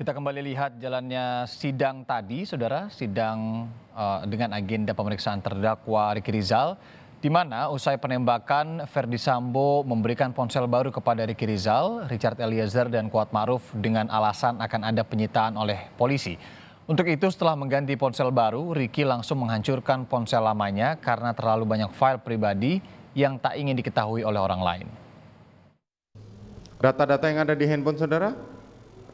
Kita kembali lihat jalannya sidang tadi, saudara, sidang uh, dengan agenda pemeriksaan terdakwa Riki Rizal, di mana usai penembakan Verdi Sambo memberikan ponsel baru kepada Riki Rizal, Richard Eliezer dan Kuat Maruf dengan alasan akan ada penyitaan oleh polisi. Untuk itu setelah mengganti ponsel baru, Riki langsung menghancurkan ponsel lamanya karena terlalu banyak file pribadi yang tak ingin diketahui oleh orang lain. Data-data yang ada di handphone saudara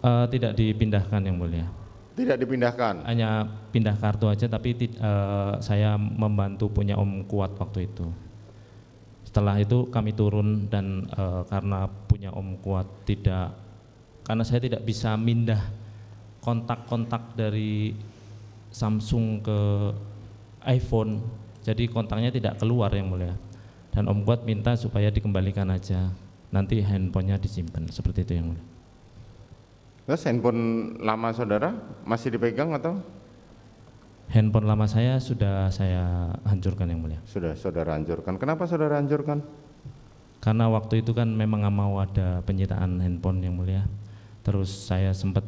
Uh, tidak dipindahkan yang mulia. Tidak dipindahkan. Hanya pindah kartu aja, tapi uh, saya membantu punya Om Kuat waktu itu. Setelah itu kami turun dan uh, karena punya Om Kuat tidak, karena saya tidak bisa mindah kontak-kontak dari Samsung ke iPhone, jadi kontaknya tidak keluar yang mulia. Dan Om Kuat minta supaya dikembalikan aja, nanti handphonenya disimpan seperti itu yang mulia. Terus handphone lama saudara masih dipegang atau? Handphone lama saya sudah saya hancurkan yang mulia. Sudah saudara hancurkan. Kenapa saudara hancurkan? Karena waktu itu kan memang nggak mau ada penyitaan handphone yang mulia. Terus saya sempat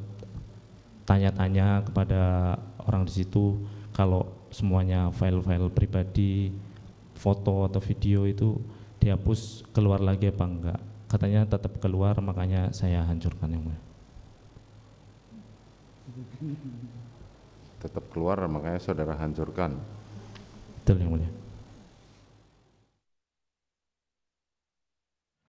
tanya-tanya kepada orang di situ kalau semuanya file-file pribadi, foto atau video itu dihapus keluar lagi apa enggak. Katanya tetap keluar makanya saya hancurkan yang mulia tetap keluar makanya saudara hancurkan betul yang mulia